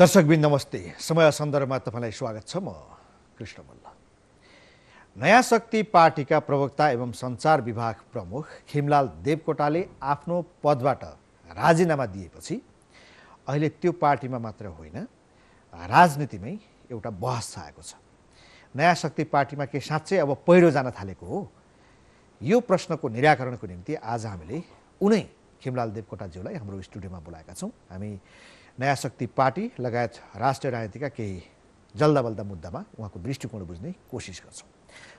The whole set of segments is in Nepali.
दर्शकबिन नमस्ते समय सन्दर्भमा तपाईँलाई स्वागत छ म कृष्ण मल्ल नयाँ शक्ति पार्टीका प्रवक्ता एवं सञ्चार विभाग प्रमुख खिमलाल देवकोटाले आफ्नो पदबाट राजीनामा दिएपछि अहिले त्यो पार्टीमा मात्र होइन राजनीतिमै एउटा बहस छाएको छ नयाँ शक्ति पार्टीमा के साँच्चै अब पहिरो जान थालेको हो यो प्रश्नको निराकरणको निम्ति आज हामीले उनै खिमलाल देवकोटाज्यूलाई हाम्रो स्टुडियोमा बोलाएका छौँ हामी नयाँ शक्ति पार्टी लगायत राष्ट्रिय राजनीतिका केही जल्दाबल्दा मुद्दामा उहाँको दृष्टिकोण बुझ्ने कोसिस गर्छौँ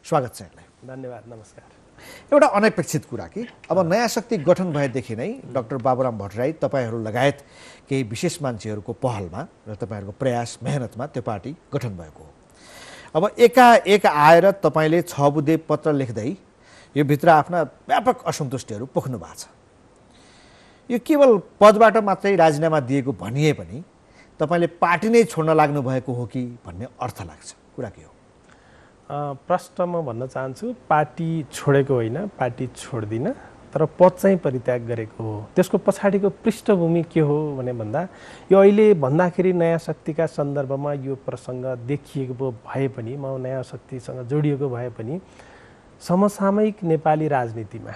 स्वागत छ यहाँलाई धन्यवाद नमस्कार एउटा अनपेक्षित कुरा कि अब नयाँ शक्ति गठन भएदेखि नै डाक्टर बाबुराम भट्टराई तपाईँहरू लगायत केही विशेष मान्छेहरूको पहलमा र तपाईँहरूको प्रयास मेहनतमा त्यो पार्टी गठन भएको हो अब एकाएक आएर तपाईँले छ बुधे पत्र लेख्दै यो भित्र आफ्ना व्यापक असन्तुष्टिहरू पोख्नु भएको छ यो केवल पदबाट मात्रै राजीनामा दिएको भनिए पनि तपाईँले पार्टी नै छोड्न लाग्नु भएको हो कि भन्ने अर्थ लाग्छ कुरा के हो प्रश्न म भन्न चाहन्छु पार्टी छोडेको होइन पार्टी छोड्दिनँ तर पद चाहिँ परित्याग गरेको हो त्यसको पछाडिको पृष्ठभूमि के हो भने भन्दा यो अहिले भन्दाखेरि नयाँ शक्तिका सन्दर्भमा यो प्रसङ्ग देखिएको भए पनि म नयाँ शक्तिसँग जोडिएको भए पनि समसामयिक नेपाली राजनीतिमा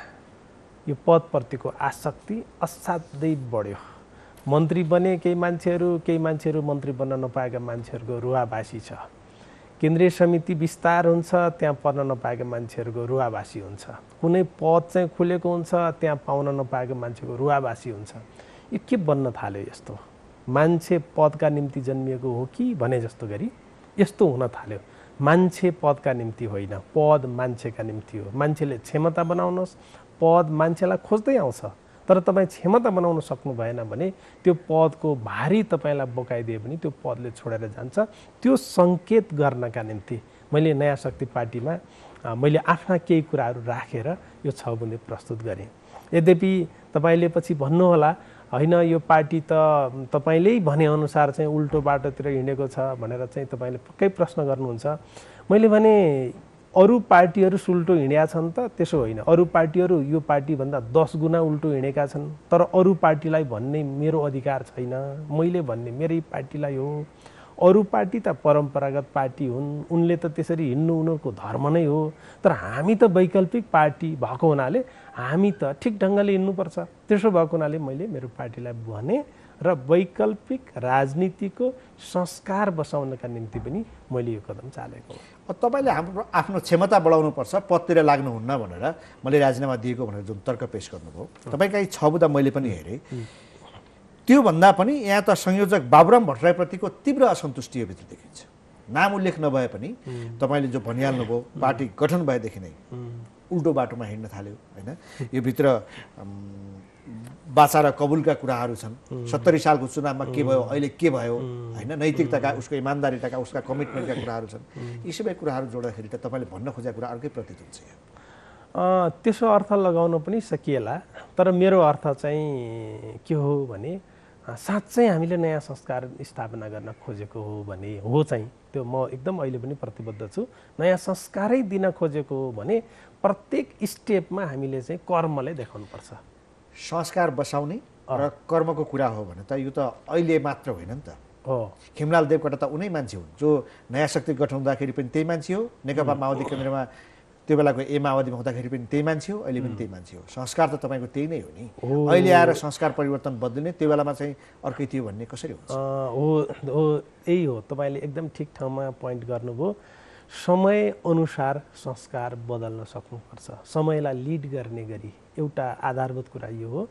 यो पदप्रतिको आसक्ति असाध्यै बढ्यो मन्त्री बने केही मान्छेहरू केही मान्छेहरू मन्त्री बन्न नपाएका मान्छेहरूको रुवाभाषी छ केन्द्रीय समिति विस्तार हुन्छ त्यहाँ पर्न नपाएका मान्छेहरूको रुवाभाषी हुन्छ कुनै पद चाहिँ खुलेको हुन्छ त्यहाँ पाउन नपाएको मान्छेको रुवाभाषी हुन्छ यो के बन्न थाल्यो यस्तो मान्छे पदका निम्ति जन्मिएको हो कि भने जस्तो गरी यस्तो हुन थाल्यो मान्छे पदका निम्ति होइन पद मान्छेका निम्ति हो मान्छेले क्षमता बनाउनुहोस् पद मान्छेलाई खोज्दै आउँछ तर तपाईँ क्षमता बनाउन सक्नु भएन भने त्यो पदको भारी तपाईँलाई बोकाइदियो भने त्यो पदले छोडेर जान्छ त्यो सङ्केत गर्नका निम्ति मैले नयाँ शक्ति पार्टीमा मैले आफ्ना केही कुराहरू राखेर रा, यो छ बुन्दे प्रस्तुत गरेँ यद्यपि तपाईँले पछि भन्नुहोला होइन यो पार्टी त तपाईँले भनेअनुसार चाहिँ उल्टो बाटोतिर हिँडेको छ भनेर चाहिँ तपाईँले पक्कै प्रश्न गर्नुहुन्छ मैले भने अरू पार्टीहरू सुल्टो हिँडेका छन् त त्यसो होइन अरू पार्टीहरू यो पार्टीभन्दा दस गुणा उल्टो हिँडेका छन् तर अरू पार्टीलाई भन्ने मेरो अधिकार छैन मैले भन्ने मेरै पार्टीलाई हो अरू पार्टी त परम्परागत पार्टी हुन् उनले त त्यसरी हिँड्नु उनीहरूको धर्म नै हो तर हामी त वैकल्पिक पार्टी भएको हुनाले हामी त ठिक ढङ्गले हिँड्नुपर्छ त्यसो भएको हुनाले मैले मेरो पार्टीलाई भने र वैकल्पिक राजनीतिको संस्कार बसाउनका निम्ति पनि मैले यो कदम चालेको तपाईँले हाम्रो आफ्नो क्षमता बढाउनुपर्छ पदतिर लाग्नुहुन्न भनेर मैले राजीनामा दिएको भनेर जुन तर्क पेस गर्नुभयो तपाईँका यी छ बुदा मैले पनि हेरेँ त्योभन्दा पनि यहाँ त संयोजक बाबुराम भट्टराईप्रतिको तीव्र असन्तुष्टि यो भित्र देखिन्छ नाम उल्लेख नभए पनि तपाईँले जो भनिहाल्नुभयो पार्टी गठन भएदेखि नै उल्टो बाटोमा हिँड्न थाल्यो होइन यो भित्र बाचा र कबुलका कुराहरू छन् सत्तरी सालको चुनावमा के भयो अहिले के भयो होइन नैतिकताका उसको इमान्दारीताका उसका कमिटमेन्टका कुराहरू छन् यी सबै कुराहरू जोड्दाखेरि त तपाईँले भन्न खोजेको कुरा अर्कै प्रतीत हुन्छ त्यसो अर्थ लगाउन पनि सकिएला तर मेरो अर्थ चाहिँ के हो भने साँच्चै हामीले नयाँ संस्कार स्थापना गर्न खोजेको हो भने हो चाहिँ त्यो म एकदम अहिले पनि प्रतिबद्ध छु नयाँ संस्कारै दिन खोजेको हो भने प्रत्येक स्टेपमा हामीले चाहिँ कर्मलाई देखाउनुपर्छ संस्कार बसाउने र कर्मको कुरा हो भने त यो त अहिले मात्र होइन नि त खिमलाल देवकोटा त उनै मान्छे हुन् जो नयाँ शक्ति गठन गठाउँदाखेरि पनि त्यही मान्छे हो नेकपा माओवादी केन्द्रमा त्यो बेलाको ए माओवादीमा हुँदाखेरि पनि त्यही मान्छे हो अहिले पनि त्यही मान्छे हो संस्कार त तपाईँको त्यही नै हो नि अहिले आएर संस्कार परिवर्तन बदलिने त्यो बेलामा चाहिँ अर्कै थियो भन्ने कसरी हुन्छ हो हो यही हो तपाईँले एकदम ठिक ठाउँमा पोइन्ट गर्नुभयो समय अनुसार संस्कार बदल्न सक्नुपर्छ समयलाई लिड गर्ने गरी एउटा आधारभूत कुरा यो हो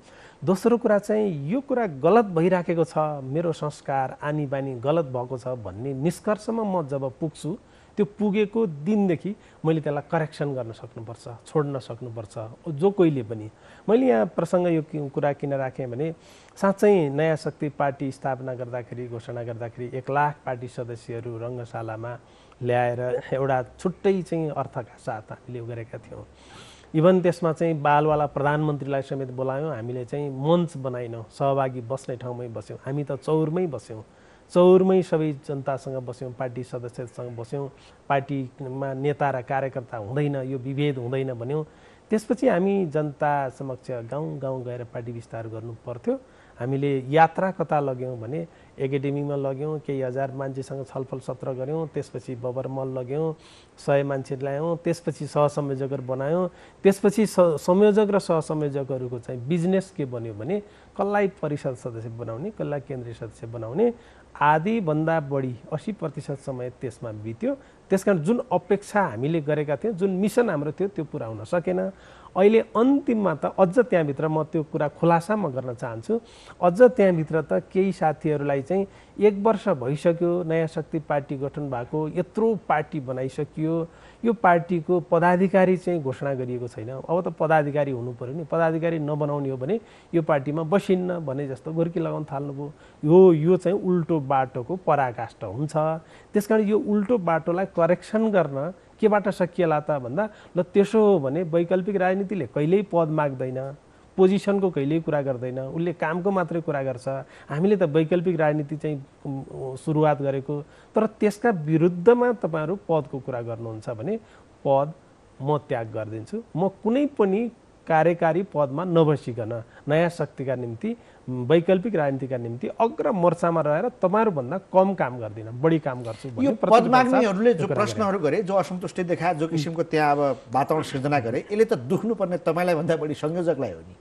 दोस्रो कुरा चाहिँ यो कुरा गलत भइराखेको छ मेरो संस्कार आनी बानी गलत भएको छ भन्ने निष्कर्षमा म जब पुग्छु त्यो पुगेको दिनदेखि मैले त्यसलाई करेक्सन गर्न सक्नुपर्छ छोड्न सक्नुपर्छ जो कोहीले पनि मैले यहाँ प्रसङ्ग यो कुरा किन राखेँ भने साँच्चै नयाँ शक्ति पार्टी स्थापना गर्दाखेरि घोषणा गर्दाखेरि एक लाख पार्टी सदस्यहरू रङ्गशालामा ल्याएर एउटा छुट्टै चाहिँ अर्थका साथ हामीले उ गरेका थियौँ इभन त्यसमा चाहिँ बालवाला प्रधानमन्त्रीलाई समेत बोलायौँ हामीले चाहिँ मञ्च बनाएनौँ सहभागी बस्ने ठाउँमै बस्यौँ हामी त चौरमै बस्यौँ चौरमै सबै जनतासँग बस्यौँ पार्टी सदस्यसँग बस्यौँ पार्टीमा नेता र कार्यकर्ता हुँदैन यो विभेद हुँदैन भन्यौँ त्यसपछि हामी जनता समक्ष गाउँ गाउँ गएर पार्टी विस्तार गर्नु पर्थ्यो हामीले यात्रा कता लग्यौँ भने एकाडेमीमा लग्यौँ केही हजार मान्छेसँग छलफल सत्र गऱ्यौँ त्यसपछि बबर मल लग्यौँ सय मान्छे ल्यायौँ त्यसपछि सहसंयोजकहरू बनायौँ त्यसपछि स संयोजक र सहसंयोजकहरूको चाहिँ बिजनेस के बन्यो भने कसलाई परिषद सदस्य बनाउने कसलाई केन्द्रीय सदस्य बनाउने आधीभन्दा बढी असी प्रतिशत समय त्यसमा बित्यो त्यस कारण जुन अपेक्षा हामीले गरेका थियौँ जुन मिसन हाम्रो थियो त्यो पुरा हुन सकेन अहिले अन्तिममा त अझ त्यहाँभित्र म त्यो कुरा खुलासामा गर्न चाहन्छु अझ त्यहाँभित्र त केही साथीहरूलाई चाहिँ एक वर्ष भइसक्यो नयाँ शक्ति पार्टी गठन भएको यत्रो पार्टी बनाइसकियो यो पार्टीको पदाधिकारी चाहिँ घोषणा गरिएको छैन अब त पदाधिकारी हुनु पऱ्यो नि पदाधिकारी नबनाउने हो भने यो पार्टीमा बसिन्न भने जस्तो गोर्खी लगाउन थाल्नुभयो यो यो चाहिँ उल्टो बाटोको पराकाष्ठ हुन्छ त्यस कारण यो उल्टो बाटोलाई करेक्सन गर्न केबाट सकिएला त भन्दा ल त्यसो हो भने वैकल्पिक राजनीतिले कहिल्यै पद माग्दैन पोजिसनको कहिल्यै कुरा गर्दैन उसले कामको मात्रै कुरा गर्छ हामीले त वैकल्पिक राजनीति चाहिँ सुरुवात गरेको तर त्यसका विरुद्धमा तपाईँहरू पदको कुरा गर्नुहुन्छ भने पद म त्याग गरिदिन्छु म कुनै पनि कार्यकारी पदमा नबसिकन नयाँ शक्तिका निम्ति वैकल्पिक राजनीतिका निम्ति अग्र मोर्चामा रहेर तपाईँहरूभन्दा कम काम गर्दिन बढी काम गर्छु यो पद माग्नेहरूले जो प्रश्नहरू गरे जो असन्तुष्टि देखाए जो किसिमको त्यहाँ अब वातावरण सिर्जना गरे यसले त दुख्नुपर्ने तपाईँलाई भन्दा बढी संयोजकलाई हो नि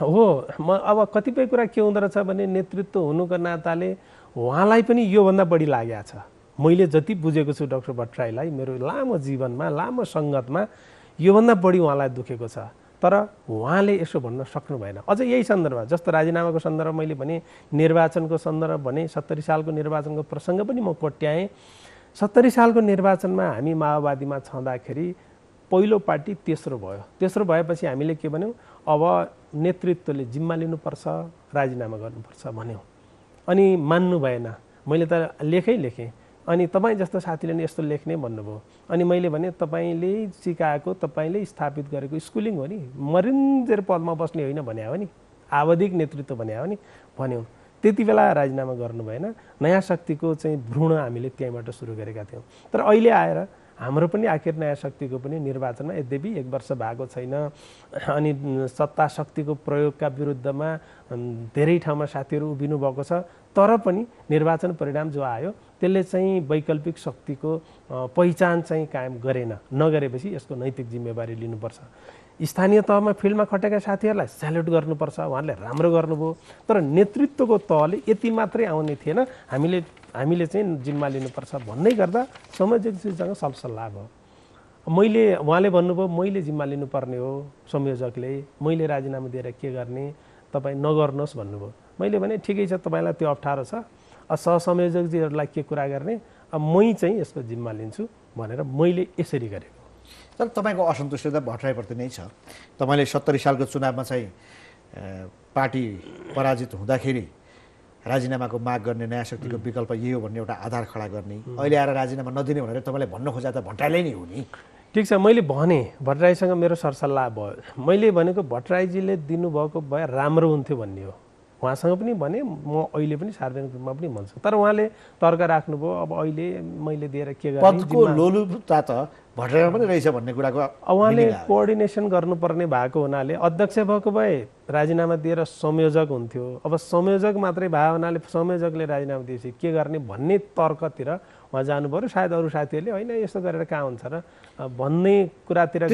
हो म अब कतिपय कुरा के हुँदो रहेछ भने नेतृत्व हुनुको नाताले उहाँलाई पनि योभन्दा बढी लागेको छ मैले जति बुझेको छु डक्टर भट्टराईलाई मेरो लामो जीवनमा लामो सङ्गतमा योभन्दा बढी उहाँलाई दुखेको छ तर उहाँले यसो भन्न सक्नु भएन अझ यही सन्दर्भ जस्तो राजीनामाको सन्दर्भ मैले भने निर्वाचनको सन्दर्भ भने सत्तरी सालको निर्वाचनको प्रसङ्ग पनि म कोट्याएँ सत्तरी सालको निर्वाचनमा हामी माओवादीमा छँदाखेरि पहिलो पार्टी तेस्रो भयो तेस्रो भएपछि हामीले के भन्यौँ अब नेतृत्वले जिम्मा लिनुपर्छ राजीनामा गर्नुपर्छ भन्यौँ अनि मान्नु भएन मैले त लेखै लेखेँ अनि तपाईँ जस्तो साथीले नि यस्तो लेख्ने भन्नुभयो अनि मैले भने तपाईँले सिकाएको तपाईँले स्थापित गरेको स्कुलिङ हो नि मरिन्जेर पदमा बस्ने होइन भने हो नि आवधिक नेतृत्व भने हो नि भन्यो त्यति बेला राजीनामा गर्नु भएन नयाँ शक्तिको चाहिँ भ्रूण हामीले त्यहीँबाट सुरु गरेका थियौँ तर अहिले आएर हाम्रो पनि आखिर नयाँ शक्तिको पनि निर्वाचनमा यद्यपि एक वर्ष भएको छैन अनि सत्ता शक्तिको प्रयोगका विरुद्धमा धेरै ठाउँमा साथीहरू उभिनु भएको छ तर पनि निर्वाचन परिणाम जो आयो त्यसले चाहिँ वैकल्पिक शक्तिको पहिचान चाहिँ कायम गरेन नगरेपछि यसको नैतिक जिम्मेवारी लिनुपर्छ स्थानीय तहमा फिल्डमा खटेका साथीहरूलाई सेल्युट गर्नुपर्छ उहाँहरूले राम्रो गर्नुभयो तर नेतृत्वको तहले यति मात्रै आउने थिएन हामीले हामीले चाहिँ जिम्मा लिनुपर्छ भन्दै गर्दा संयोजकसँग सलसल्लाह भयो मैले उहाँले भन्नुभयो मैले जिम्मा लिनुपर्ने हो संयोजकले मैले राजीनामा दिएर के गर्ने तपाईँ नगर्नुहोस् भन्नुभयो मैले भने ठिकै छ तपाईँलाई त्यो अप्ठ्यारो छ सहसंयोजकजीहरूलाई के कुरा गर्ने अब मै चाहिँ यसको जिम्मा लिन्छु भनेर मैले यसरी गरेको तर तपाईँको असन्तुष्टि त भट्टराईप्रति नै छ तपाईँले सत्तरी सालको चुनावमा चाहिँ पार्टी पराजित हुँदाखेरि राजीनामाको माग गर्ने नयाँ शक्तिको विकल्प यही हो भन्ने एउटा आधार खडा गर्ने अहिले आएर राजीनामा नदिने भनेर तपाईँले भन्न खोजा त भट्टराईले नै हुने ठिक छ मैले भने भट्टराईसँग मेरो सरसल्लाह भयो मैले भनेको भट्टराईजीले दिनुभएको भए राम्रो हुन्थ्यो भन्ने हो उहाँसँग पनि भने म अहिले पनि सार्वजनिक रूपमा पनि भन्छु तर उहाँले तर्क राख्नुभयो अब अहिले मैले दिएर के लोलुता त पनि रहेछ भन्ने कुराको उहाँले कोअर्डिनेसन गर्नुपर्ने भएको हुनाले अध्यक्ष भएको भए राजीनामा दिएर संयोजक हुन्थ्यो अब संयोजक मात्रै भए हुनाले संयोजकले राजीनामा दिएपछि के गर्ने भन्ने तर्कतिर उहाँ जानु पऱ्यो सायद अरू साथीहरूले होइन यस्तो गरेर कहाँ हुन्छ र भन्ने कुरातिर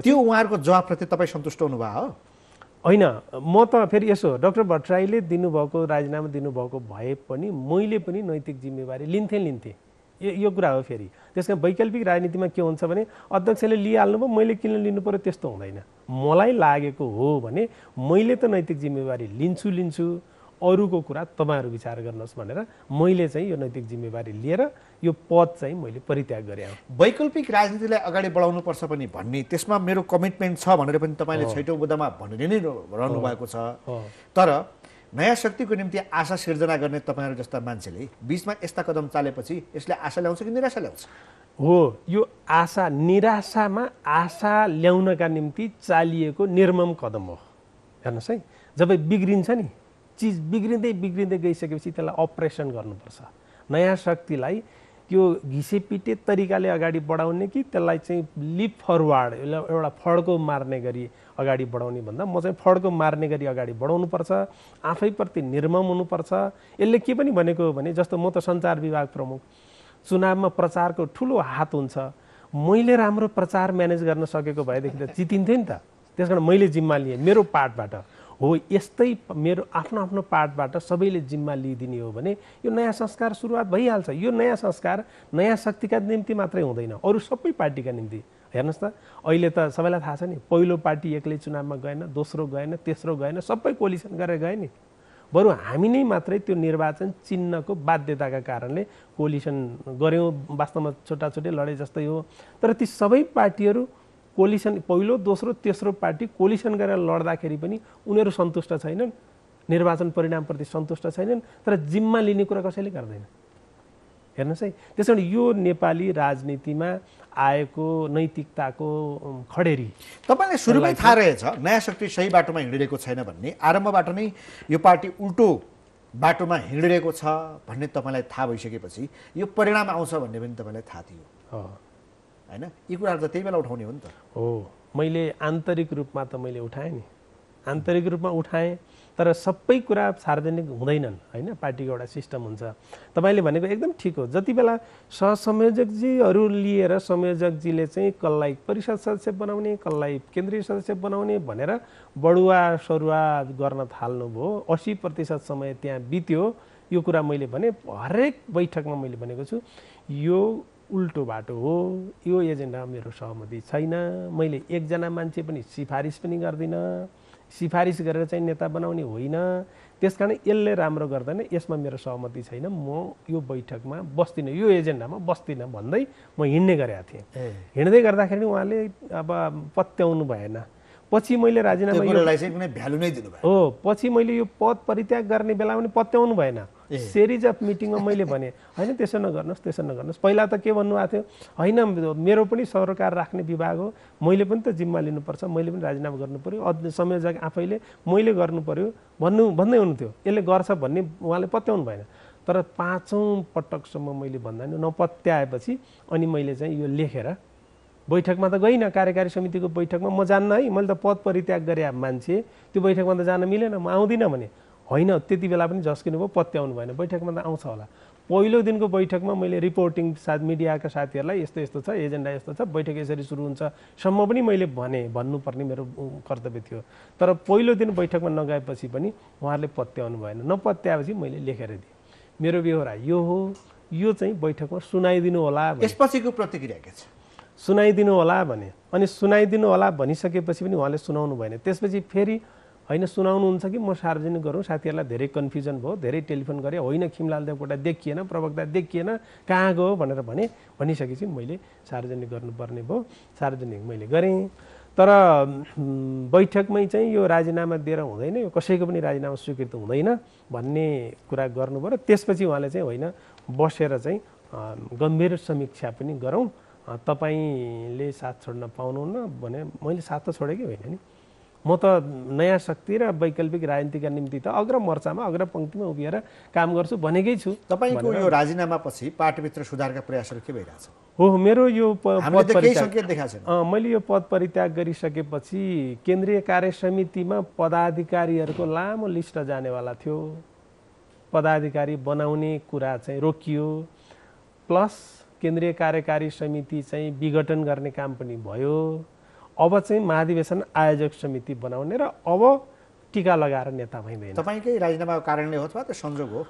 त्यो उहाँहरूको जवाबप्रति तपाईँ सन्तुष्ट हुनुभयो हो होइन म त फेरि यसो डक्टर भट्टराईले दिनुभएको राजीनामा दिनुभएको भए पनि मैले पनि नैतिक जिम्मेवारी लिन्थेँ लिन्थेँ यो यो कुरा हो फेरि त्यस कारण वैकल्पिक राजनीतिमा के हुन्छ भने अध्यक्षले लिइहाल्नुभयो मैले किन लिनु पऱ्यो त्यस्तो हुँदैन मलाई लागेको हो भने मैले त नैतिक जिम्मेवारी लिन्छु लिन्छु अरूको कुरा तपाईँहरू विचार गर्नुहोस् भनेर मैले चाहिँ यो नैतिक जिम्मेवारी लिएर यो पद चाहिँ मैले परित्याग गरेँ वैकल्पिक राजनीतिलाई अगाडि बढाउनुपर्छ पनि भन्ने त्यसमा मेरो कमिटमेन्ट छ भनेर पनि तपाईँले छैटौँ बुद्धमा भनेर नै रहनु भएको छ तर नयाँ शक्तिको निम्ति आशा सिर्जना गर्ने तपाईँहरू जस्ता मान्छेले बिचमा यस्ता कदम चालेपछि यसले आशा ल्याउँछ कि निराशा ल्याउँछ हो यो आशा निराशामा आशा ल्याउनका निम्ति चालिएको निर्मम कदम हो हेर्नुहोस् है जब बिग्रिन्छ नि चिज बिग्रिँदै बिग्रिँदै गइसकेपछि त्यसलाई अपरेसन गर्नुपर्छ नयाँ शक्तिलाई त्यो घिसेपिटे तरिकाले अगाडि बढाउने कि त्यसलाई चाहिँ लिप फरवार्ड एउटा फड्को मार्ने गरी अगाडि बढाउने भन्दा म चाहिँ फड्को मार्ने गरी अगाडि बढाउनुपर्छ आफैप्रति निर्मम हुनुपर्छ यसले के पनि भनेको हो भने जस्तो म त सञ्चार विभाग प्रमुख चुनावमा प्रचारको ठुलो हात हुन्छ मैले राम्रो प्रचार म्यानेज गर्न सकेको भएदेखि त जितिन्थेँ नि त त्यस कारण मैले जिम्मा लिएँ मेरो पार्टबाट हो यस्तै मेरो आफ्नो आफ्नो पार्टबाट सबैले जिम्मा लिइदिने हो भने यो नयाँ संस्कार सुरुवात भइहाल्छ यो नयाँ संस्कार नयाँ शक्तिका निम्ति मात्रै हुँदैन अरू सबै पार्टीका निम्ति हेर्नुहोस् त अहिले त सबैलाई थाहा छ नि पहिलो पार्टी एक्लै चुनावमा गएन दोस्रो गएन तेस्रो गएन सबै कोलिसन गरेर गए नि बरु हामी नै मात्रै त्यो निर्वाचन चिन्हको बाध्यताका कारणले कोलिसन गऱ्यौँ वास्तवमा छोटा छुट्टै लडे जस्तै हो तर ती सबै पार्टीहरू कोलिसन पहिलो दोस्रो तेस्रो पार्टी कोलिसन गरेर लड्दाखेरि पनि उनीहरू सन्तुष्ट छैनन् निर्वाचन परिणामप्रति सन्तुष्ट छैनन् तर जिम्मा लिने कुरा कसैले गर्दैन हेर्नुहोस् है त्यस कारण यो नेपाली राजनीतिमा आएको नैतिकताको खडेरी तपाईँलाई सुरुमै थाहा रहेछ नयाँ शक्ति सही बाटोमा हिँडिरहेको छैन भन्ने आरम्भबाट नै यो पार्टी उल्टो बाटोमा हिँडिरहेको छ भन्ने तपाईँलाई थाहा भइसकेपछि यो परिणाम आउँछ भन्ने पनि तपाईँलाई थाहा थियो होइन यी कुराहरू त त्यही बेला उठाउने हो नि त हो मैले आन्तरिक रूपमा त मैले उठाएँ नि आन्तरिक रूपमा उठाएँ तर सबै कुरा सार्वजनिक हुँदैनन् होइन पार्टीको एउटा सिस्टम हुन्छ तपाईँले भनेको एकदम ठिक हो जति बेला सहसंयोजकजीहरू लिएर संयोजकजीले चाहिँ कसलाई परिषद सदस्य बनाउने कसलाई केन्द्रीय सदस्य बनाउने भनेर बडुवा सरुवा गर्न थाल्नुभयो असी प्रतिशत समय त्यहाँ बित्यो यो कुरा मैले भने हरेक बैठकमा मैले भनेको छु यो उल्टो बाटो हो यो एजेन्डामा मेरो सहमति छैन मैले एकजना मान्छे पनि सिफारिस पनि गर्दिनँ सिफारिस गरेर चाहिँ नेता बनाउने होइन त्यस कारण यसले राम्रो गर्दैन यसमा मेरो सहमति छैन म यो बैठकमा बस्दिनँ यो एजेन्डामा बस्दिनँ भन्दै म हिँड्ने गरेका थिएँ हिँड्दै गर्दाखेरि उहाँले अब पत्याउनु भएन पछि मैले राजीनामा भ्यालु नै हो पछि मैले यो पद परित्याग गर्ने बेलामा पनि पत्याउनु भएन सेरिज अफ मिटिङमा मैले भने होइन त्यसो नगर्नुहोस् त्यसो नगर्नुहोस् पहिला त के भन्नुभएको थियो होइन मेरो पनि सरकार राख्ने विभाग हो मैले पनि त जिम्मा लिनुपर्छ मैले पनि राजीनामा गर्नु पऱ्यो अझ संयोजक आफैले मैले गर्नु पऱ्यो भन्नु भन्दै हुनुहुन्थ्यो यसले गर्छ भन्ने उहाँले पत्याउनु भएन तर पाँचौँ पटकसम्म मैले भन्दा पनि नपत्याएपछि अनि मैले चाहिँ यो लेखेर बैठकमा त गइनँ कार्यकारी समितिको बैठकमा म जान्न है मैले त पद परित्याग गरे मान्छे त्यो बैठकमा त जान मिलेन म आउँदिनँ भने होइन त्यति बेला पनि झस्किनु भयो पत्याउनु भएन बैठकमा त आउँछ होला पहिलो दिनको बैठकमा मैले रिपोर्टिङ साथ मिडियाका साथीहरूलाई यस्तो यस्तो छ एजेन्डा यस्तो छ बैठक यसरी सुरु हुन्छ सम्म पनि मैले भने भन्नुपर्ने मेरो कर्तव्य थियो तर पहिलो दिन बैठकमा नगएपछि पनि उहाँहरूले पत्याउनु भएन नपत्याएपछि मैले लेखेर दिएँ मेरो व्यवहार यो हो यो चाहिँ बैठकमा सुनाइदिनु होला यसपछिको प्रतिक्रिया के छ सुनाइदिनु होला भने अनि सुनाइदिनु होला भनिसकेपछि पनि उहाँले सुनाउनु भएन त्यसपछि फेरि होइन सुनाउनुहुन्छ कि म सार्वजनिक गरौँ साथीहरूलाई धेरै कन्फ्युजन भयो धेरै टेलिफोन गरेँ होइन खिमलाल देवकोटा देखिएन प्रवक्ता देखिएन कहाँ गयो भनेर भने भनिसकेपछि मैले सार्वजनिक गर्नुपर्ने भयो सार्वजनिक मैले गरेँ तर बैठकमै चाहिँ यो राजीनामा दिएर हुँदैन यो कसैको पनि राजीनामा स्वीकृत हुँदैन भन्ने कुरा गर्नुभयो र त्यसपछि उहाँले चाहिँ होइन बसेर चाहिँ गम्भीर समीक्षा पनि गरौँ तपाईँले साथ छोड्न पाउनुहुन्न भने मैले साथ त छोडेकै होइन नि म त नयाँ शक्ति र वैकल्पिक राजनीतिका निम्ति त अग्र मोर्चामा अग्र पङ्क्तिमा उभिएर काम गर्छु भनेकै छु तपाईँको यो राजीनामा पछि पार्टीभित्र सुधारका प्रयासहरू के भइरहेछ हो मेरो यो पद परित्याग मैले यो पद परित्याग गरिसकेपछि केन्द्रीय कार्य समितिमा पदाधिकारीहरूको लामो लिस्ट जानेवाला थियो पदाधिकारी बनाउने कुरा चाहिँ रोकियो प्लस केन्द्रीय कार्यकारी समिति चाहिँ विघटन गर्ने काम पनि भयो अब चाहिँ महाधिवेशन आयोजक समिति बनाउने र अब टिका लगाएर नेता भइँदैन तपाईँकै राजीनामाको कारणले हो त्यो संजोग हो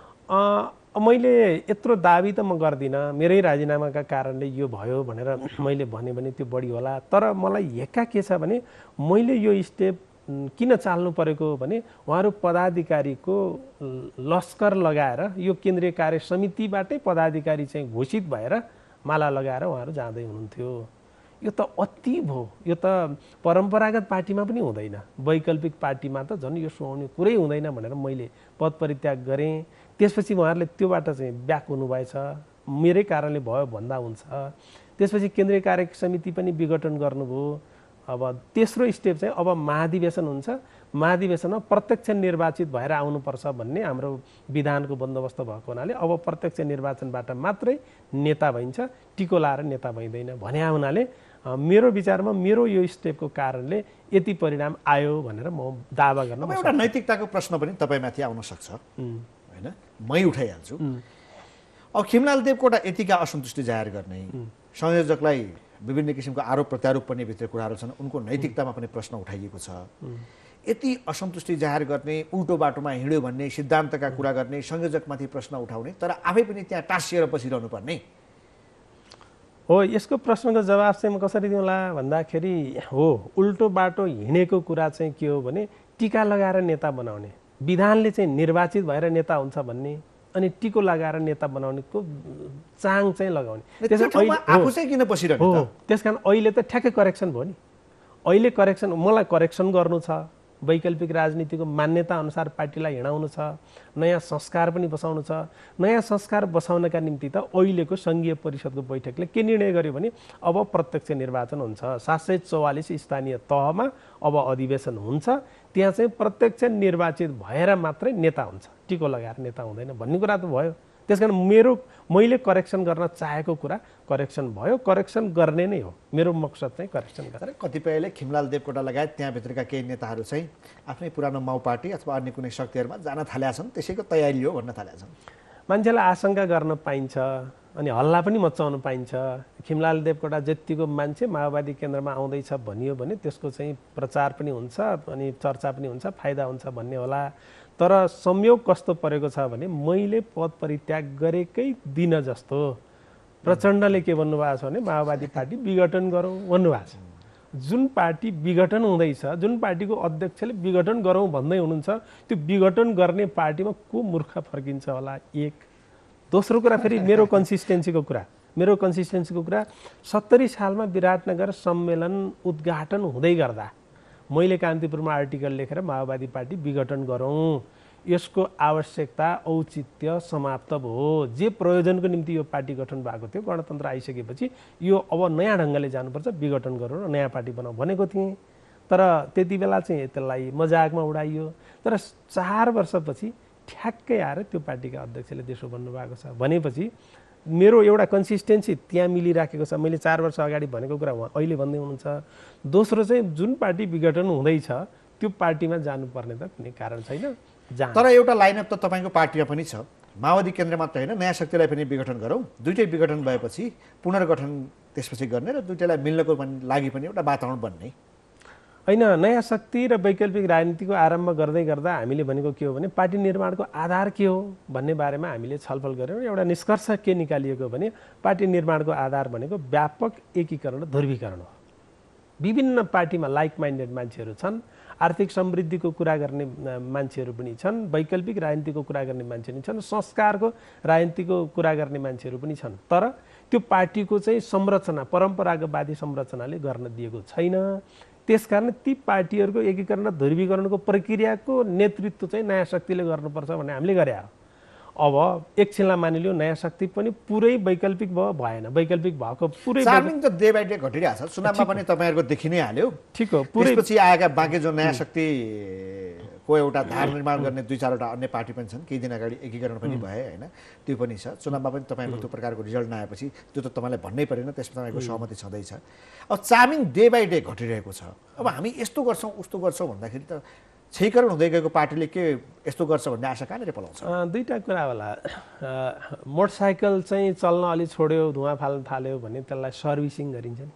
मैले यत्रो दाबी त म गर्दिनँ मेरै राजीनामाका कारणले यो भयो भनेर मैले भने भने त्यो बढी होला तर मलाई हेक्का के छ भने मैले यो स्टेप किन चाल्नु परेको भने उहाँहरू पदाधिकारीको लस्कर लगाएर यो केन्द्रीय कार्य समितिबाटै पदाधिकारी चाहिँ घोषित भएर माला लगाएर उहाँहरू जाँदै हुनुहुन्थ्यो यो त अति भयो यो त परम्परागत पार्टीमा पनि हुँदैन वैकल्पिक पार्टीमा त झन् यो सुहाउने कुरै हुँदैन भनेर मैले पद परित्याग गरेँ त्यसपछि उहाँहरूले त्योबाट चाहिँ ब्याक हुनुभएछ मेरै कारणले भयो भन्दा हुन्छ त्यसपछि केन्द्रीय कार्य समिति पनि विघटन गर्नुभयो अब तेस्रो स्टेप चाहिँ अब महाधिवेशन हुन्छ महाधिवेशनमा प्रत्यक्ष निर्वाचित भएर आउनुपर्छ भन्ने हाम्रो विधानको बन्दोबस्त भएको हुनाले अब प्रत्यक्ष निर्वाचनबाट मात्रै नेता भइन्छ टिको लाएर नेता भइँदैन भने हुनाले मेरो विचारमा मेरो यो स्टेपको कारणले यति परिणाम आयो भनेर म दावा गर्न एउटा नैतिकताको प्रश्न पनि तपाईँमाथि आउन सक्छ होइन मै उठाइहाल्छु अब खिमलाल देवकोटा यतिका असन्तुष्टि जाहेर गर्ने संयोजकलाई विभिन्न किसिमको आरोप प्रत्यारोप भित्र कुराहरू छन् उनको नैतिकतामा पनि प्रश्न उठाइएको छ यति असन्तुष्टि जाहेर गर्ने उल्टो बाटोमा हिँड्यो भन्ने सिद्धान्तका कुरा गर्ने संयोजकमाथि प्रश्न उठाउने तर आफै पनि त्यहाँ टाँसिएर बसिरहनु पर्ने हो यसको प्रश्नको जवाब चाहिँ म कसरी दिउँला भन्दाखेरि हो उल्टो बाटो हिँडेको कुरा चाहिँ के हो भने टिका लगाएर नेता बनाउने विधानले चाहिँ निर्वाचित भएर नेता हुन्छ भन्ने अनि टिको लगाएर नेता बनाउनेको चाङ चाहिँ लगाउने त्यस कारण अहिले त ठ्याक्कै करेक्सन भयो नि अहिले करेक्सन मलाई करेक्सन गर्नु छ वैकल्पिक राजनीतिको मान्यता अनुसार पार्टीलाई हिँडाउनु छ नयाँ संस्कार पनि बसाउनु छ नयाँ संस्कार बसाउनका निम्ति त अहिलेको सङ्घीय परिषदको बैठकले के निर्णय गर्यो भने अब प्रत्यक्ष निर्वाचन हुन्छ सात सय चौवालिस स्थानीय तहमा अब अधिवेशन हुन्छ त्यहाँ चाहिँ प्रत्यक्ष निर्वाचित भएर मात्रै नेता हुन्छ टिको लगाएर नेता हुँदैन भन्ने कुरा त भयो त्यस कारण मेरो मैले करेक्सन गर्न चाहेको कुरा करेक्सन भयो करेक्सन गर्ने नै हो मेरो मकसद चाहिँ करेक्सन गर्ने कतिपयले खिमलाल देवकोटा लगायत त्यहाँभित्रका केही नेताहरू चाहिँ आफ्नै पुरानो माउ पार्टी अथवा अन्य कुनै शक्तिहरूमा जान थाले छन् त्यसैको तयारी हो भन्न थाले छन् मान्छेलाई आशंका गर्न पाइन्छ अनि हल्ला पनि मचाउन पाइन्छ खिमलाल देवकोटा जतिको मान्छे माओवादी केन्द्रमा आउँदैछ भनियो भने त्यसको चाहिँ प्रचार पनि हुन्छ अनि चर्चा पनि हुन्छ फाइदा हुन्छ भन्ने होला तर संयोग कस्तो परेको छ भने मैले पद परित्याग गरेकै दिन जस्तो प्रचण्डले के भन्नुभएको छ भने माओवादी पार्टी विघटन गरौँ भन्नुभएको छ जुन पार्टी विघटन हुँदैछ जुन पार्टीको अध्यक्षले विघटन गरौँ भन्दै हुनुहुन्छ त्यो विघटन गर्ने पार्टीमा को मूर्ख फर्किन्छ होला एक दोस्रो कुरा फेरि मेरो कन्सिस्टेन्सीको कुरा मेरो कन्सिस्टेन्सीको कुरा सत्तरी सालमा विराटनगर सम्मेलन उद्घाटन हुँदै गर्दा मैले कान्तिपुरमा आर्टिकल लेखेर माओवादी पार्टी विघटन गरौँ यसको आवश्यकता औचित्य समाप्त भयो जे प्रयोजनको निम्ति यो पार्टी गठन भएको थियो गणतन्त्र आइसकेपछि यो अब नयाँ ढङ्गले जानुपर्छ विघटन गरौँ र नयाँ पार्टी बनाऊ भनेको थिएँ तर त्यति बेला चाहिँ त्यसलाई मजाकमा उडाइयो तर चार वर्षपछि ठ्याक्कै आएर त्यो पार्टीका अध्यक्षले त्यसो भन्नुभएको छ भनेपछि मेरो एउटा कन्सिस्टेन्सी त्यहाँ मिलिराखेको छ मैले चार वर्ष अगाडि भनेको कुरा उहाँ अहिले भन्दै हुनुहुन्छ दोस्रो चाहिँ जुन पार्टी विघटन हुँदैछ त्यो पार्टीमा जानुपर्ने त कुनै कारण छैन जा तर एउटा लाइनअप त तपाईँको पार्टीमा पनि छ माओवादी केन्द्र मात्र होइन नयाँ शक्तिलाई पनि विघटन गरौँ दुइटै विघटन भएपछि पुनर्गठन त्यसपछि गर्ने र दुइटैलाई मिल्नको लागि पनि एउटा वातावरण बन्ने होइन नयाँ शक्ति र वैकल्पिक राजनीतिको आरम्भ गर्दै गर्दा हामीले भनेको के हो भने पार्टी निर्माणको आधार के हो भन्ने बारेमा हामीले छलफल गऱ्यौँ एउटा निष्कर्ष के निकालिएको भने पार्टी निर्माणको आधार भनेको व्यापक एकीकरण र ध्रुवीकरण हो विभिन्न पार्टीमा लाइक माइन्डेड मान्छेहरू छन् आर्थिक समृद्धिको कुरा गर्ने मान्छेहरू पनि छन् वैकल्पिक राजनीतिको कुरा गर्ने मान्छे पनि छन् संस्कारको राजनीतिको कुरा गर्ने मान्छेहरू पनि छन् तर त्यो पार्टीको चाहिँ संरचना परम्परागतवादी संरचनाले गर्न दिएको छैन त्यसकारण ती पार्टीहरूको एकीकरण र ध्रुवीकरणको प्रक्रियाको नेतृत्व चाहिँ नयाँ शक्तिले गर्नुपर्छ भन्ने हामीले गरे अब एकछिनलाई मानिलियो नयाँ शक्ति पनि पुरै वैकल्पिक भयो भएन वैकल्पिक भएको पुरै त डे बाई डे घटिरहेको छ चुनावमा पनि तपाईँहरूको देखि नै हाल्यो ठिक हो पुरै पछि आएका बाँकी जो नयाँ शक्ति को एउटा धार निर्माण गर्ने दुई चारवटा अन्य पार्टी पनि छन् केही दिन अगाडि एकीकरण पनि भए होइन त्यो पनि छ चुनावमा पनि तपाईँको त्यो प्रकारको रिजल्ट नआएपछि त्यो त तपाईँलाई भन्नै परेन त्यसमा तपाईँको सहमति छँदैछ अब चामिङ डे बाई डे घटिरहेको छ अब हामी यस्तो गर्छौँ उस्तो गर्छौँ भन्दाखेरि त क्षयकरण हुँदै गएको पार्टीले के यस्तो गर्छ भन्ने आशा कहाँनिर पलाउँछ दुईवटा कुरा होला मोटरसाइकल चाहिँ चल्न अलि छोड्यो धुवा फाल्न थाल्यो भने त्यसलाई सर्भिसिङ गरिन्छ नि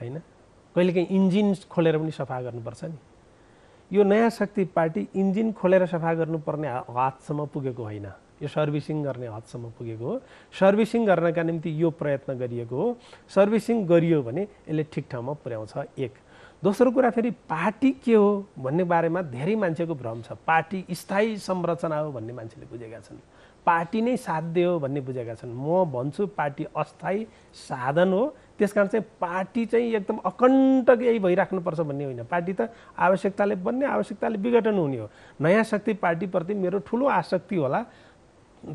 होइन कहिलेकाहीँ इन्जिन खोलेर पनि सफा गर्नुपर्छ नि यो नयाँ शक्ति पार्टी इन्जिन खोलेर सफा गर्नुपर्ने हदसम्म पुगेको होइन यो सर्भिसिङ गर्ने हदसम्म पुगेको हो सर्भिसिङ गर्नका निम्ति यो प्रयत्न गरिएको हो सर्भिसिङ गरियो भने यसले ठिक ठाउँमा पुर्याउँछ एक दोस्रो कुरा फेरि पार्टी के हो भन्ने बारेमा धेरै मान्छेको भ्रम छ पार्टी स्थायी संरचना हो भन्ने मान्छेले बुझेका छन् पार्टी नै साध्य हो भन्ने बुझेका छन् म भन्छु पार्टी अस्थायी साधन हो त्यस कारण चाहिँ पार्टी चाहिँ एकदम अकण्ठ यही भइराख्नुपर्छ भन्ने होइन पार्टी त आवश्यकताले बन्ने आवश्यकताले विघटन हुने हो नयाँ शक्ति पार्टीप्रति मेरो ठुलो आसक्ति होला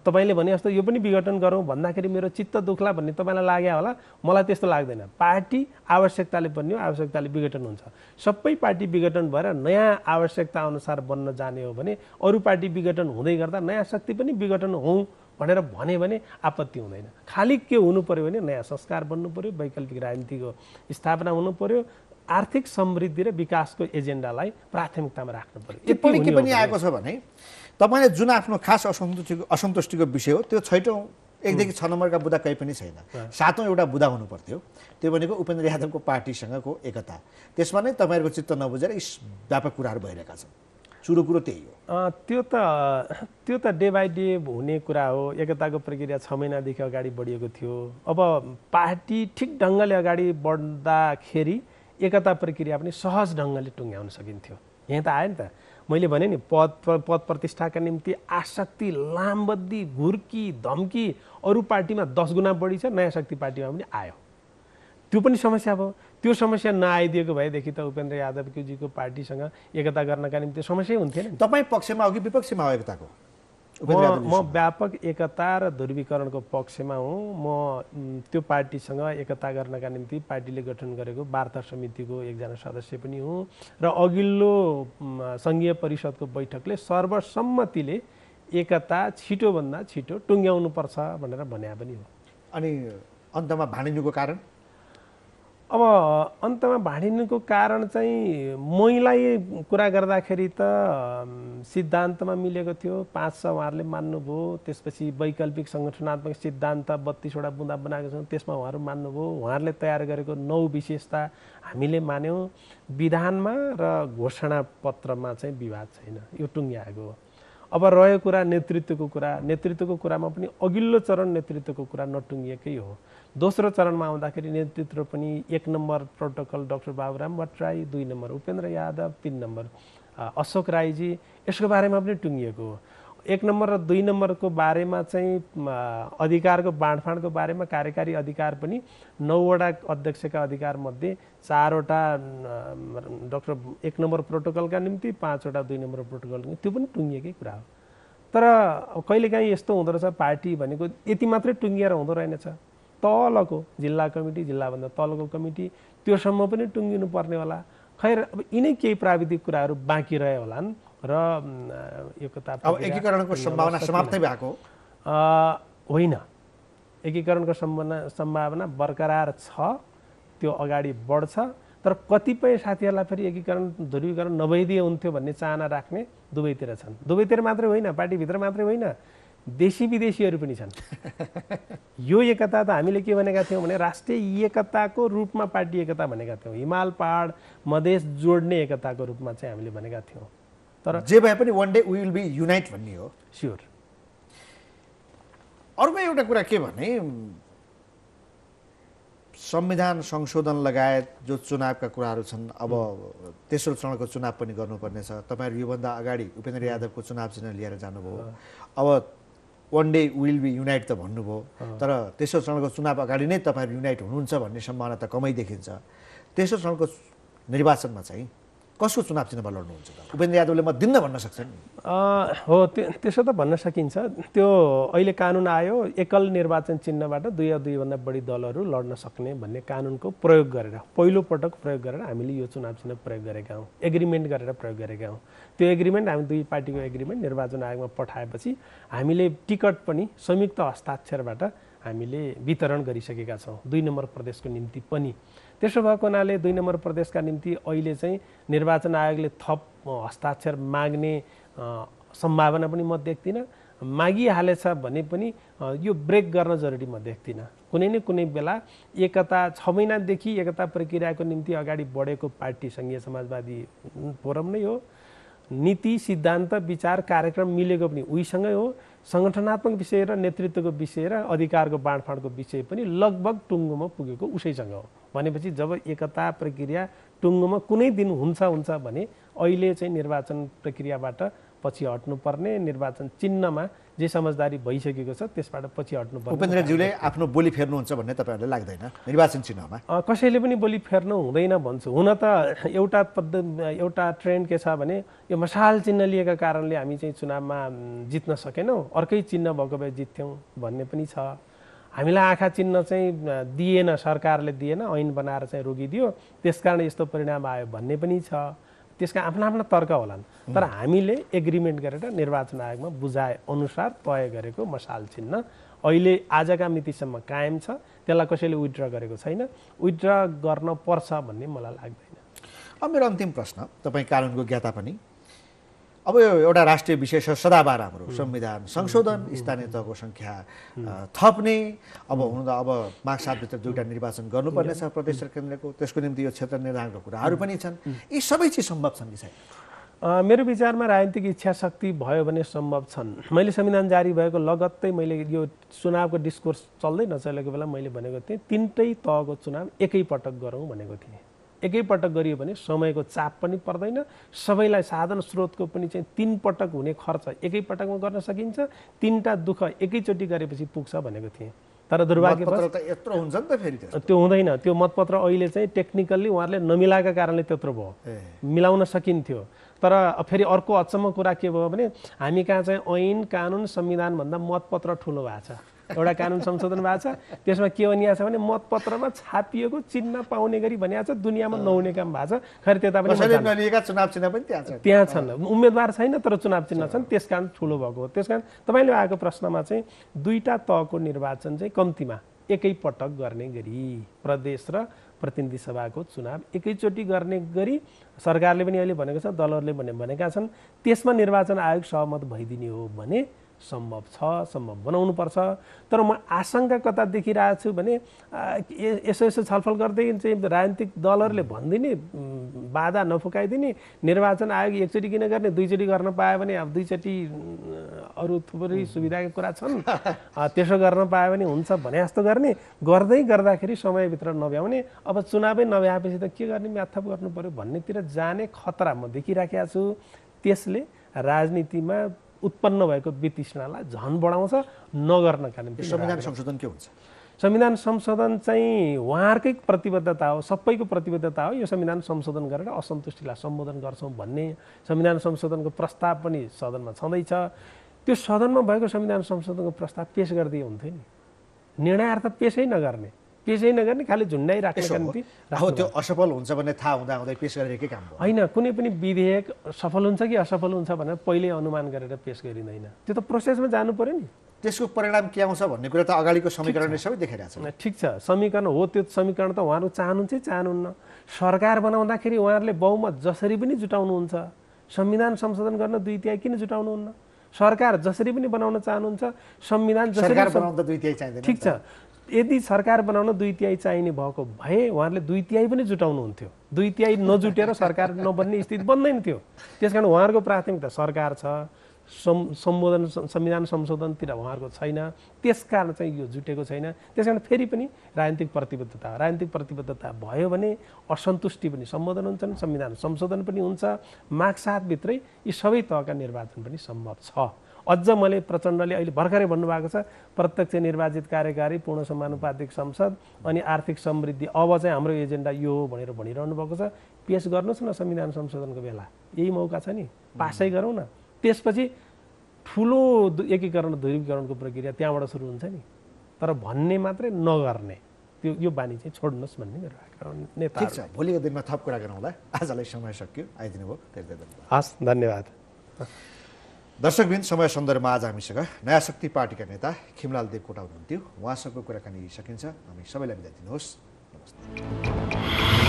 तपाईँले भने जस्तो यो पनि विघटन गरौँ भन्दाखेरि मेरो चित्त दुख्ला भन्ने तपाईँलाई लाग्यो होला मलाई त्यस्तो लाग्दैन पार्टी आवश्यकताले बन्यो आवश्यकताले विघटन हुन्छ सबै पार्टी विघटन भएर नयाँ आवश्यकता अनुसार बन्न जाने हो भने अरू पार्टी विघटन हुँदै गर्दा नयाँ शक्ति पनि विघटन हौँ भनेर भन्यो भने आपत्ति हुँदैन खालि के हुनु पऱ्यो भने नयाँ संस्कार बन्नु पऱ्यो वैकल्पिक राजनीतिको स्थापना हुनु पऱ्यो आर्थिक समृद्धि र विकासको एजेन्डालाई प्राथमिकतामा राख्नु पऱ्यो पनि आएको छ भने तपाईँले जुन आफ्नो खास असन्तुष्टिको असन्तुष्टिको विषय हो त्यो छैटौँ एकदेखि छ नम्बरका बुधा कहीँ पनि छैन सातौँ एउटा बुधा हुनु पर्थ्यो त्यो भनेको उपेन्द्र यादवको पार्टीसँगको एकता त्यसमा नै तपाईँहरूको चित्त नबुझेर यी व्यापक कुराहरू भइरहेका छन् सुरु कुरो त्यही हो त्यो त त्यो त डे बाई डे हुने कुरा हो एकताको प्रक्रिया छ महिनादेखि अगाडि बढिएको थियो अब पार्टी ठिक ढङ्गले अगाडि बढ्दाखेरि एकता प्रक्रिया पनि सहज ढङ्गले टुङ्ग्याउन सकिन्थ्यो यहाँ त आयो नि त मैले भने नि पद पद प्रतिष्ठाका निम्ति आसक्ति लामबद्धी घुर्की धम्की अरू पार्टीमा दस गुणा बढी छ नयाँ शक्ति पार्टीमा पनि आयो त्यो पनि समस्या भयो त्यो समस्या नआइदिएको भएदेखि त उपेन्द्र जीको पार्टीसँग एकता गर्नका निम्ति समस्या हुन्थेन तपाईँ पक्षमा हो कि विपक्षमा हो एकताको म व्यापक एकता र ध्रुवीकरणको पक्षमा हुँ म त्यो पार्टीसँग एकता गर्नका निम्ति पार्टीले गठन गरेको वार्ता समितिको एकजना सदस्य पनि हुँ र अघिल्लो सङ्घीय परिषदको बैठकले सर्वसम्मतिले एकता छिटोभन्दा छिटो टुङ्ग्याउनुपर्छ भनेर भन्या पनि हो अनि अन्तमा भाँडिनुको कारण अब अन्तमा भाँडिनुको कारण चाहिँ मैलाई कुरा गर्दाखेरि त सिद्धान्तमा मिलेको थियो पाँच छ उहाँहरूले मान्नुभयो त्यसपछि वैकल्पिक सङ्गठनात्मक सिद्धान्त बत्तिसवटा बुँदा बनाएको छौँ त्यसमा उहाँहरू मान्नुभयो उहाँहरूले तयार गरेको नौ विशेषता हामीले मान्यौँ विधानमा र घोषणा पत्रमा चाहिँ विवाद छैन यो टुङ्ग्याएको हो अब रह्यो कुरा नेतृत्वको कुरा नेतृत्वको कुरामा पनि अघिल्लो चरण नेतृत्वको कुरा नटुङ्गिएकै हो दोस्रो चरणमा आउँदाखेरि नेतृत्व पनि एक number protocol doctor Baburam Bhattarai दुई नम्बर उपेन्द्र यादव तिन नम्बर अशोक राईजी यसको बारेमा पनि टुङ्गिएको हो एक नम्बर र दुई नम्बरको बारेमा चाहिँ अधिकारको बाँडफाँडको बारेमा कार्यकारी अधिकार पनि नौवटा अध्यक्षका अधिकारमध्ये चारवटा डक्टर एक नम्बर प्रोटोकलका निम्ति पाँचवटा दुई नम्बर प्रोटोकल त्यो पनि टुङ्गिएकै कुरा हो तर कहिलेकाहीँ यस्तो हुँदो रहेछ पार्टी भनेको यति मात्रै टुङ्गिएर हुँदो रहेनछ तलको जिल्ला कमिटी जिल्लाभन्दा तलको कमिटी त्योसम्म पनि टुङ्गिनु पर्ने होला खैर अब यिनै केही प्राविधिक कुराहरू बाँकी रह्यो होलान् र यो किताब अब एकीकरणको सम्भावना समाप्तै भएको होइन एकीकरणको सम्भावना सम्भावना बरकरार छ त्यो अगाडि बढ्छ तर कतिपय साथीहरूलाई फेरि एकीकरण ध्रुवीकरण नभइदिए हुन्थ्यो भन्ने चाहना राख्ने दुवैतिर छन् दुवैतिर मात्रै होइन पार्टीभित्र मात्रै होइन देशी विदेशीहरू पनि छन् यो एकता त हामीले के भनेका थियौँ भने राष्ट्रिय एकताको रूपमा पार्टी एकता भनेका थियौँ हिमाल पहाड मधेस जोड्ने एकताको रूपमा चाहिँ हामीले भनेका थियौँ तर जे भए पनि one day will be unite भन्ने हो स्योर अर्को एउटा कुरा के भने संविधान संशोधन लगायत जो चुनावका कुराहरू छन् अब तेस्रो चरणको चुनाव पनि गर्नुपर्नेछ तपाईँहरू योभन्दा अगाडि उपेन्द्र यादवको चुनाव चिन्ह लिएर जानुभयो अब one day will be unite त भन्नुभयो तर तेस्रो चरणको चुनाव अगाडि नै तपाईँहरू युनाइट हुनुहुन्छ भन्ने सम्भावना त कमै देखिन्छ तेस्रो चरणको निर्वाचनमा चाहिँ कसको चुनाव चिन्हमा लड्नुहुन्छ उपेन्द्र यादवले म दिन्न भन्न सक्छन् हो त्यसो त भन्न सकिन्छ त्यो अहिले कानुन आयो एकल निर्वाचन चिन्हबाट दुई या दुईभन्दा बढी दलहरू लड्न सक्ने भन्ने कानुनको प्रयोग गरेर पहिलोपटक प्रयोग गरेर हामीले यो चुनाव चिन्ह प्रयोग गरेका हौँ एग्रिमेन्ट गरेर प्रयोग गरेका हौँ त्यो एग्रिमेन्ट हामी दुई पार्टीको एग्रिमेन्ट निर्वाचन आयोगमा पठाएपछि हामीले टिकट पनि संयुक्त हस्ताक्षरबाट हामीले वितरण गरिसकेका छौँ दुई नम्बर प्रदेशको निम्ति पनि त्यसो भएको हुनाले दुई नम्बर प्रदेशका निम्ति अहिले चाहिँ निर्वाचन आयोगले थप हस्ताक्षर माग्ने सम्भावना पनि म देख्दिनँ मागिहालेछ भने पनि यो ब्रेक गर्न जरुरी म देख्दिनँ कुनै न कुनै बेला एकता छ महिनादेखि एकता प्रक्रियाको निम्ति अगाडि बढेको पार्टी सङ्घीय समाजवादी फोरम नै हो नीति सिद्धान्त विचार कार्यक्रम मिलेको पनि उहीसँगै हो सङ्गठनात्मक विषय र नेतृत्वको विषय र अधिकारको बाँडफाँडको विषय पनि लगभग टुङ्गोमा पुगेको उसैसँग हो भनेपछि जब एकता प्रक्रिया टुङ्गोमा कुनै दिन हुन्छ हुन्छ भने अहिले चाहिँ निर्वाचन प्रक्रियाबाट पछि हट्नुपर्ने निर्वाचन चिन्हमा जे समझदारी भइसकेको छ त्यसबाट पछि हट्नु पर्ने उपेन्द्रज्यूले आफ्नो बोली फेर्नुहुन्छ भन्ने तपाईँहरूले लाग्दैन निर्वाचन चिन्हमा कसैले पनि बोली फेर्नु हुँदैन भन्छु हुन त एउटा पद एउटा ट्रेन्ड के छ भने यो मसाल चिन्ह लिएका कारणले हामी चाहिँ चुनावमा जित्न सकेनौँ अर्कै चिन्ह भएको भए जित्थ्यौँ भन्ने पनि छ हामीलाई आँखा चिन्ह चाहिँ दिएन सरकारले दिएन ऐन बनाएर चाहिँ रोकिदियो त्यसकारण यस्तो परिणाम आयो भन्ने पनि छ त्यसका आफ्ना आफ्ना तर्क होलान् तर हामीले एग्रिमेन्ट गरेर निर्वाचन आयोगमा बुझाए अनुसार तय गरेको मसाल चिन्ह अहिले आजका मितिसम्म कायम छ त्यसलाई कसैले विथड्र गरेको छैन विथड्र गर्न पर्छ भन्ने मलाई लाग्दैन अब मेरो अन्तिम प्रश्न तपाईँ कानुनको ज्ञाता पनि अब यो एउटा राष्ट्रिय विषय छ सदाबार हाम्रो संविधान संशोधन स्थानीय तहको सङ्ख्या थप्ने अब हुन त अब माघ सातभित्र दुईवटा निर्वाचन गर्नुपर्नेछ प्रदेश र केन्द्रको त्यसको निम्ति यो क्षेत्र निर्धारणको कुराहरू पनि छन् यी सबै चिज सम्भव छन् कि छैन मेरो विचारमा राजनीतिक इच्छा शक्ति भयो भने सम्भव छन् मैले संविधान जारी भएको लगत्तै मैले यो चुनावको डिस्कोर्स चल्दै नचलेको बेला मैले भनेको थिएँ तिनटै तहको चुनाव एकैपटक गरौँ भनेको थिएँ एकैपटक गरियो भने समयको चाप पनि पर्दैन सबैलाई साधन स्रोतको पनि चाहिँ तिन पटक हुने खर्च एकैपटकमा गर्न सकिन्छ तिनवटा दुःख एकैचोटि गरेपछि पुग्छ भनेको थिएँ तर दुर्भाग्य यत्रो हुन्छ नि त फेरि त्यो हुँदैन त्यो मतपत्र अहिले चाहिँ टेक्निकल्ली उहाँहरूले नमिलाएका कारणले त्यत्रो भयो मिलाउन सकिन्थ्यो तर फेरि अर्को अचम्म कुरा के भयो भने हामी कहाँ चाहिँ ऐन कानुन संविधानभन्दा मतपत्र ठुलो भएको छ एउटा कानुन संशोधन भएको छ त्यसमा के भनिएको छ भने मतपत्रमा छापिएको चिन्ह पाउने गरी भनिएको छ दुनियाँमा नहुने काम भएको छ खरि त्यता पनि चुनाव चिन्ह पनि त्यहाँ छन् उम्मेदवार छैन तर चुनाव चिन्ह छन् त्यस कारण ठुलो भएको हो त्यस कारण तपाईँले आएको प्रश्नमा चाहिँ दुईवटा तहको निर्वाचन चाहिँ कम्तीमा एकैपटक गर्ने गरी प्रदेश र प्रतिनिधि सभाको चुनाव एकैचोटि गर्ने गरी सरकारले पनि अहिले भनेको छ दलहरूले भनेका छन् त्यसमा निर्वाचन आयोग सहमत भइदिने हो भने सम्भव छ सम्भव बनाउनु पर्छ तर म आशङ्का कता देखिरहेको छु भने यसो यसो छलफल गर्दै चाहिँ राजनीतिक दलहरूले भनिदिने बाधा नफुकाइदिने निर्वाचन आयोग एकचोटि किन गर्ने दुईचोटि गर्न पायो भने अब दुईचोटि अरू थुप्रै सुविधाको कुरा छन् त्यसो गर्न पायो भने हुन्छ भने जस्तो गर्ने गर्दै गर्दाखेरि समयभित्र नभ्याउने अब चुनावै नभ्याएपछि त के गर्ने म्याथप गर्नु पऱ्यो भन्नेतिर जाने खतरा म देखिराखेका छु त्यसले राजनीतिमा उत्पन्न भएको वितृष्णालाई झन बढाउँछ नगर्नका निम्ति संविधान संशोधन के हुन्छ संविधान संशोधन चाहिँ उहाँहरूकै प्रतिबद्धता हो सबैको प्रतिबद्धता हो यो संविधान संशोधन गरेर असन्तुष्टिलाई सम्बोधन गर्छौँ भन्ने संविधान संशोधनको प्रस्ताव पनि सदनमा छँदैछ त्यो सदनमा भएको संविधान संशोधनको प्रस्ताव पेस गरिदिए हुन्थ्यो नि निर्णयार्थ पेसै नगर्ने पेसै नगर्ने खालि झुन्डाइराख्ने हो त्यो असफल हुन्छ भने थाहा हुँदा हुँदै पेस के काम होइन कुनै पनि विधेयक सफल हुन्छ कि असफल हुन्छ भनेर पहिल्यै अनुमान गरेर पेस गरिँदैन त्यो त प्रोसेसमा जानु पऱ्यो नि त्यसको परिणाम के आउँछ भन्ने कुरा त अगाडिको समीकरणले सबै देखाइरहेको छ ठिक छ समीकरण हो त्यो समीकरण त उहाँहरू चाहनुहुन्छ चाहनुहुन्न सरकार बनाउँदाखेरि उहाँहरूले बहुमत जसरी पनि जुटाउनुहुन्छ संविधान संशोधन गर्न दुई तिहाई किन जुटाउनुहुन्न सरकार जसरी पनि बनाउन चाहनुहुन्छ संविधान जसरी ठिक छ यदि सरकार बनाउन दुई तिहाई चाहिने भएको भए उहाँहरूले दुई तिहाई पनि जुटाउनुहुन्थ्यो दुई तिहाई नजुटेर सरकार नबन्ने स्थिति बन्दैन थियो त्यस कारण उहाँहरूको प्राथमिकता सरकार छ सम् सम्बोधन संविधान संशोधनतिर उहाँहरूको छैन त्यस कारण चाहिँ यो जुटेको छैन त्यस कारण फेरि पनि राजनीतिक प्रतिबद्धता राजनीतिक प्रतिबद्धता भयो भने असन्तुष्टि पनि सम्बोधन हुन्छन् संविधान संशोधन पनि हुन्छ माघ साथभित्रै यी सबै तहका निर्वाचन पनि सम्भव छ अझ मैले प्रचण्डले अहिले भर्खरै भन्नुभएको छ प्रत्यक्ष निर्वाचित कार्यकारी पूर्ण समानुपातिक संसद अनि आर्थिक समृद्धि अब चाहिँ हाम्रो एजेन्डा यो हो भनेर भनिरहनु भएको छ पेस गर्नुहोस् न संविधान संशोधनको बेला यही मौका छ नि पासै गरौँ न त्यसपछि ठुलो एकीकरण ध्रुवीकरणको प्रक्रिया त्यहाँबाट सुरु हुन्छ नि तर भन्ने मात्रै नगर्ने त्यो यो बानी चाहिँ छोड्नुहोस् भन्ने मेरो नेता ठिक छ भोलिको दिनमा थप कुरा गरौँला आजलाई समय सक्यो आइदिनु भयो धेरै धन्यवाद हस् धन्यवाद दर्शकबिन समय सन्दर्भमा आज हामीसँग नयाँ शक्ति पार्टीका नेता खिमलाल देवकोटा हुनुहुन्थ्यो उहाँसँगको कुराकानी सकिन्छ हामी सबैलाई बिदा दिनुहोस् नमस्ते